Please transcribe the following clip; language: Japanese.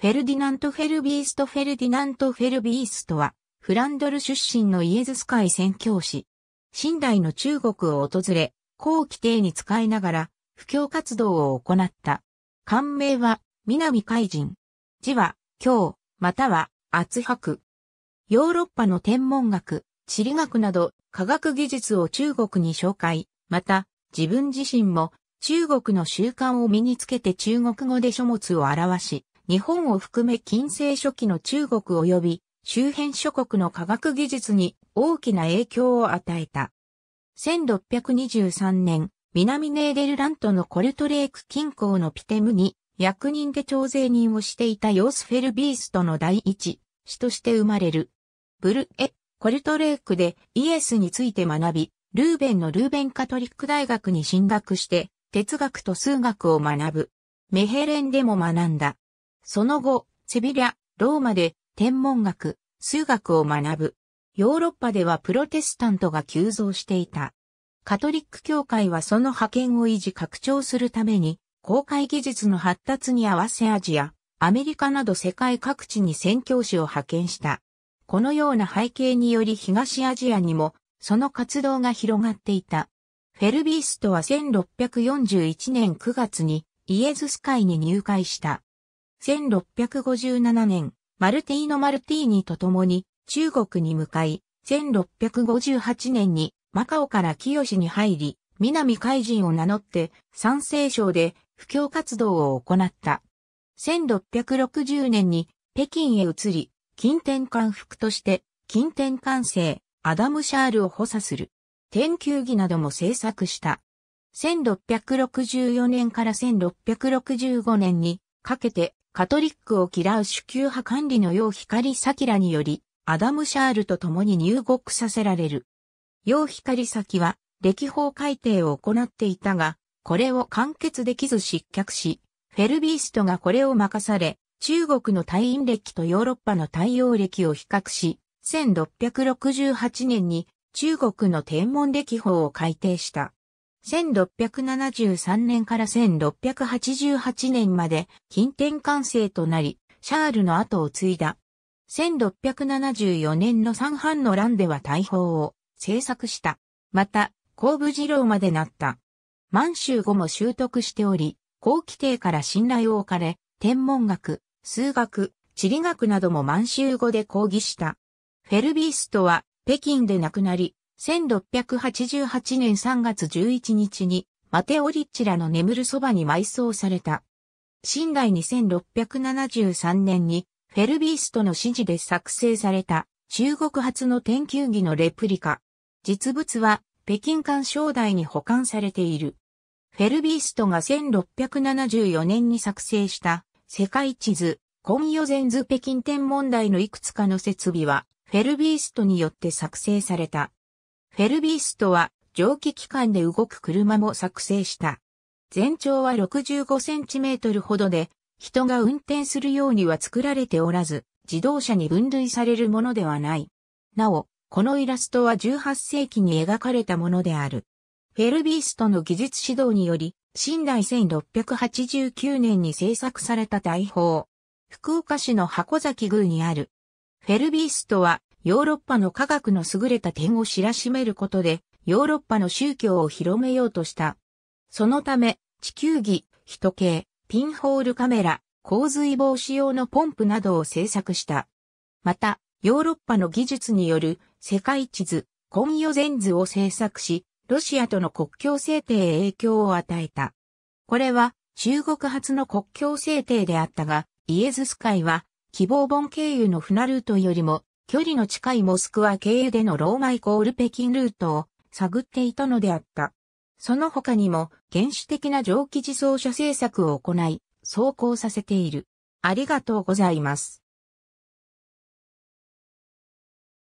フェルディナント・フェルビースト・フェルディナント・フェルビーストは、フランドル出身のイエズス会宣教師。新代の中国を訪れ、後期帝に使いながら、布教活動を行った。官名は、南海人。字は、京、または、厚白。ヨーロッパの天文学、地理学など、科学技術を中国に紹介、また、自分自身も、中国の習慣を身につけて中国語で書物を表し、日本を含め近世初期の中国及び周辺諸国の科学技術に大きな影響を与えた。1623年、南ネーデルラントのコルトレーク近郊のピテムに役人で徴税人をしていたヨースフェルビーストの第一子として生まれる。ブルエ、コルトレークでイエスについて学び、ルーベンのルーベンカトリック大学に進学して、哲学と数学を学ぶ。メヘレンでも学んだ。その後、セビリア、ローマで天文学、数学を学ぶ。ヨーロッパではプロテスタントが急増していた。カトリック教会はその派遣を維持拡張するために、公開技術の発達に合わせアジア、アメリカなど世界各地に宣教師を派遣した。このような背景により東アジアにも、その活動が広がっていた。フェルビーストは1641年9月にイエズス会に入会した。1657年、マルティーノ・マルティーニと共に中国に向かい、1658年にマカオから清に入り、南海人を名乗って山西省で布教活動を行った。1660年に北京へ移り、近天官服として近天官制、アダム・シャールを補佐する。天球儀なども制作した。1664年から1665年にかけてカトリックを嫌う主級派管理の楊光キらにより、アダム・シャールと共に入国させられる。楊光先は、歴法改定を行っていたが、これを完結できず失脚し、フェルビーストがこれを任され、中国の退院歴とヨーロッパの対応歴を比較し、1668年に中国の天文歴法を改定した。1673年から1688年まで近天完成となり、シャールの後を継いだ。1674年の三藩の乱では大砲を制作した。また、後部次郎までなった。満州語も習得しており、後期帝から信頼を置かれ、天文学、数学、地理学なども満州語で講義した。フェルビーストは北京で亡くなり、1688年3月11日に、マテオリッチらの眠るそばに埋葬された。新代2673年に、フェルビーストの指示で作成された、中国初の天球儀のレプリカ。実物は、北京館商代に保管されている。フェルビーストが1674年に作成した、世界地図、今夜ヨ図北京天文台のいくつかの設備は、フェルビーストによって作成された。フェルビーストは蒸気機関で動く車も作成した。全長は6 5トルほどで、人が運転するようには作られておらず、自動車に分類されるものではない。なお、このイラストは18世紀に描かれたものである。フェルビーストの技術指導により、新代1689年に制作された大砲。福岡市の箱崎宮にある。フェルビーストはヨーロッパの科学の優れた点を知らしめることで、ヨーロッパの宗教を広めようとした。そのため、地球儀、人系、ピンホールカメラ、洪水防止用のポンプなどを制作した。また、ヨーロッパの技術による世界地図、コンヨゼン図を制作し、ロシアとの国境制定へ影響を与えた。これは中国発の国境制定であったが、イエズス会は希望本経由の船ルートよりも距離の近いモスクワ経由でのローマイコール北京ルートを探っていたのであった。その他にも原始的な蒸気自走車政策を行い、走行させている。ありがとうございます。